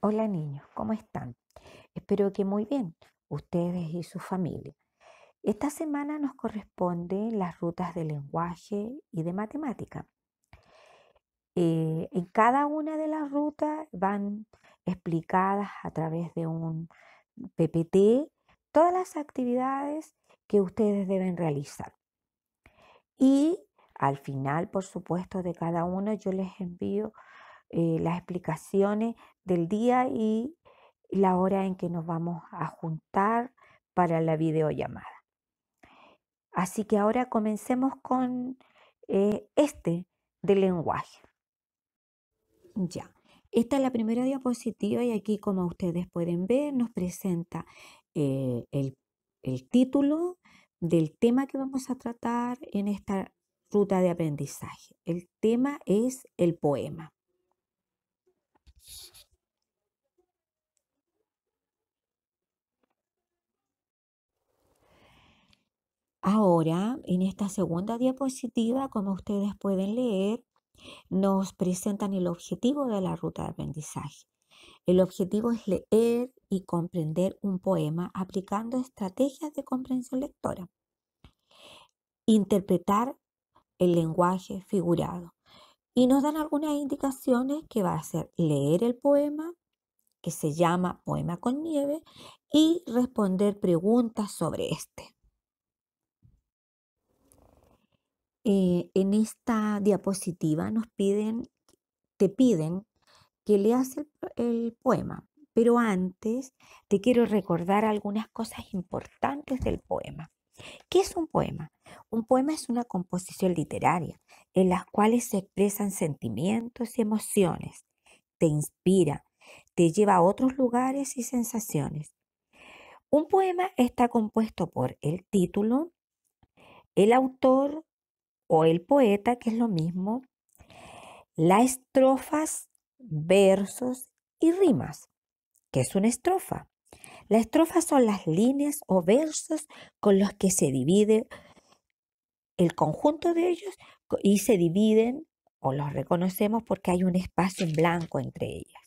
Hola niños, ¿cómo están? Espero que muy bien, ustedes y su familia. Esta semana nos corresponde las rutas de lenguaje y de matemática. Eh, en cada una de las rutas van explicadas a través de un PPT todas las actividades que ustedes deben realizar. Y al final, por supuesto, de cada uno yo les envío eh, las explicaciones del día y la hora en que nos vamos a juntar para la videollamada. Así que ahora comencemos con eh, este del lenguaje. Ya, esta es la primera diapositiva y aquí como ustedes pueden ver nos presenta eh, el título del tema que vamos a tratar en esta ruta de aprendizaje. El tema es el poema. Ahora, en esta segunda diapositiva, como ustedes pueden leer, nos presentan el objetivo de la ruta de aprendizaje. El objetivo es leer y comprender un poema aplicando estrategias de comprensión lectora. Interpretar el lenguaje figurado y nos dan algunas indicaciones que va a ser leer el poema, que se llama Poema con Nieve, y responder preguntas sobre este. Eh, en esta diapositiva nos piden, te piden que leas el poema, pero antes te quiero recordar algunas cosas importantes del poema. ¿Qué es un poema? Un poema es una composición literaria en la cual se expresan sentimientos y emociones. Te inspira, te lleva a otros lugares y sensaciones. Un poema está compuesto por el título, el autor o el poeta, que es lo mismo, las estrofas, versos y rimas. ¿Qué es una estrofa? Las estrofas son las líneas o versos con los que se divide el conjunto de ellos y se dividen o los reconocemos porque hay un espacio en blanco entre ellas.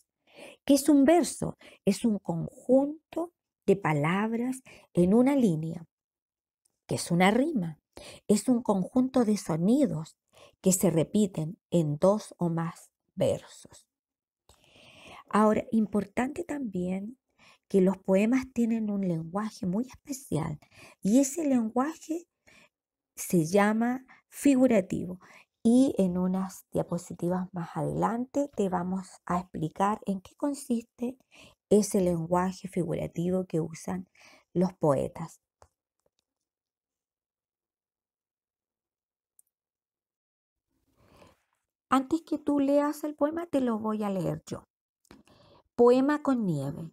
¿Qué es un verso? Es un conjunto de palabras en una línea, que es una rima. Es un conjunto de sonidos que se repiten en dos o más versos. Ahora, importante también que los poemas tienen un lenguaje muy especial y ese lenguaje se llama figurativo. Y en unas diapositivas más adelante te vamos a explicar en qué consiste ese lenguaje figurativo que usan los poetas. Antes que tú leas el poema, te lo voy a leer yo. Poema con nieve.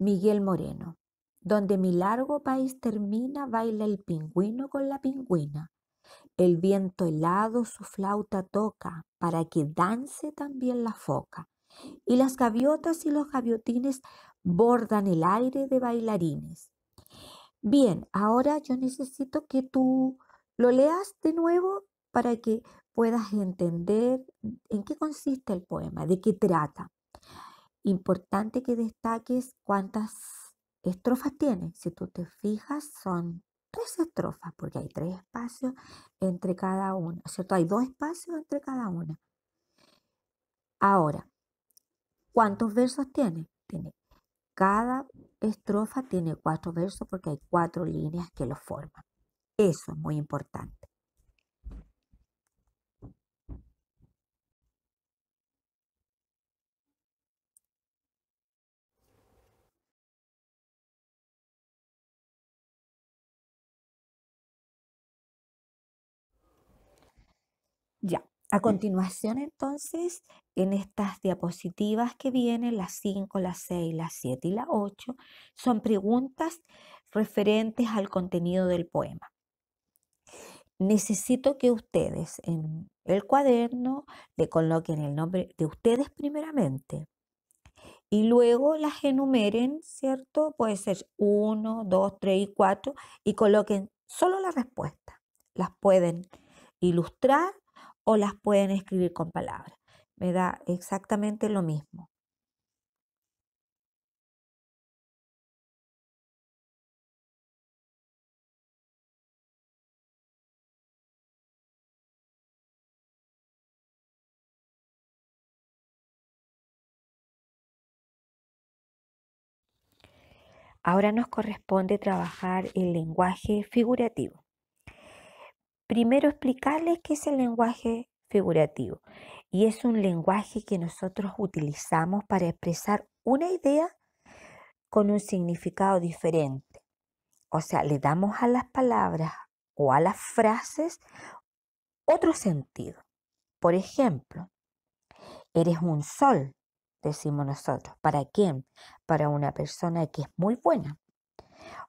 Miguel Moreno. Donde mi largo país termina, baila el pingüino con la pingüina. El viento helado su flauta toca para que dance también la foca. Y las gaviotas y los gaviotines bordan el aire de bailarines. Bien, ahora yo necesito que tú lo leas de nuevo para que puedas entender en qué consiste el poema, de qué trata. Importante que destaques cuántas estrofas tiene. Si tú te fijas, son tres estrofas, porque hay tres espacios entre cada una, ¿cierto? Hay dos espacios entre cada una. Ahora, ¿cuántos versos tiene? Tiene cada estrofa tiene cuatro versos porque hay cuatro líneas que lo forman. Eso es muy importante. Ya, a continuación entonces, en estas diapositivas que vienen, las 5, las 6, las 7 y las 8, son preguntas referentes al contenido del poema. Necesito que ustedes en el cuaderno le coloquen el nombre de ustedes primeramente, y luego las enumeren, ¿cierto? Puede ser 1, 2, 3 y 4 y coloquen solo la respuesta. Las pueden ilustrar o las pueden escribir con palabras. Me da exactamente lo mismo. Ahora nos corresponde trabajar el lenguaje figurativo primero explicarles qué es el lenguaje figurativo. Y es un lenguaje que nosotros utilizamos para expresar una idea con un significado diferente. O sea, le damos a las palabras o a las frases otro sentido. Por ejemplo, eres un sol, decimos nosotros. ¿Para quién? Para una persona que es muy buena.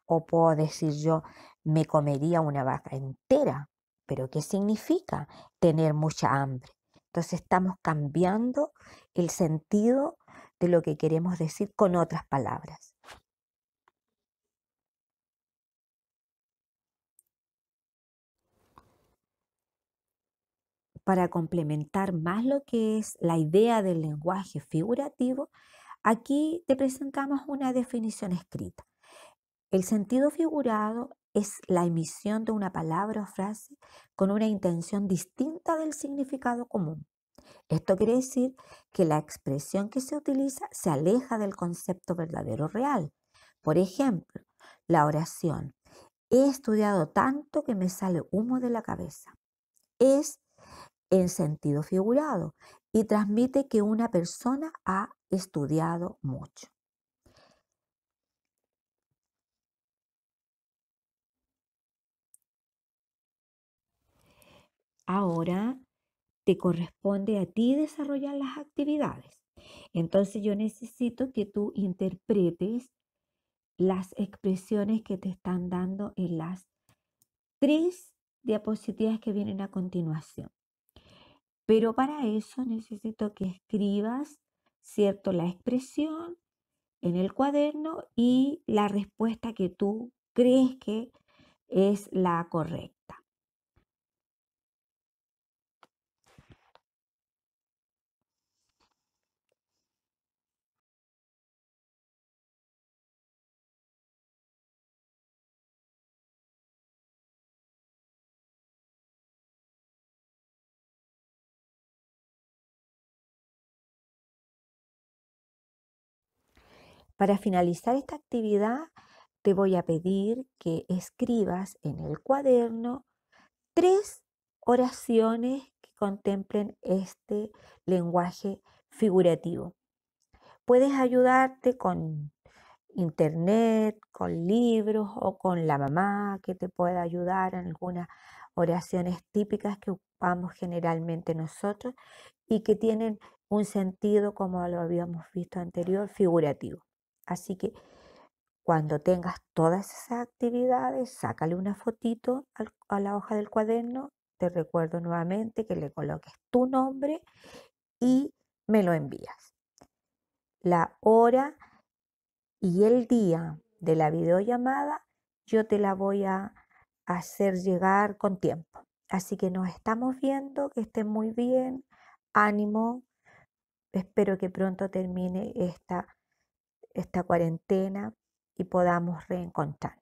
O puedo decir yo, me comería una vaca entera. Pero ¿qué significa tener mucha hambre? Entonces estamos cambiando el sentido de lo que queremos decir con otras palabras. Para complementar más lo que es la idea del lenguaje figurativo, aquí te presentamos una definición escrita. El sentido figurado es la emisión de una palabra o frase con una intención distinta del significado común. Esto quiere decir que la expresión que se utiliza se aleja del concepto verdadero real. Por ejemplo, la oración. He estudiado tanto que me sale humo de la cabeza. Es en sentido figurado y transmite que una persona ha estudiado mucho. Ahora te corresponde a ti desarrollar las actividades. Entonces yo necesito que tú interpretes las expresiones que te están dando en las tres diapositivas que vienen a continuación. Pero para eso necesito que escribas, ¿cierto? La expresión en el cuaderno y la respuesta que tú crees que es la correcta. Para finalizar esta actividad, te voy a pedir que escribas en el cuaderno tres oraciones que contemplen este lenguaje figurativo. Puedes ayudarte con internet, con libros o con la mamá que te pueda ayudar en algunas oraciones típicas que ocupamos generalmente nosotros y que tienen un sentido, como lo habíamos visto anterior, figurativo. Así que cuando tengas todas esas actividades, sácale una fotito a la hoja del cuaderno. Te recuerdo nuevamente que le coloques tu nombre y me lo envías. La hora y el día de la videollamada yo te la voy a hacer llegar con tiempo. Así que nos estamos viendo, que estén muy bien, ánimo. Espero que pronto termine esta esta cuarentena y podamos reencontrar.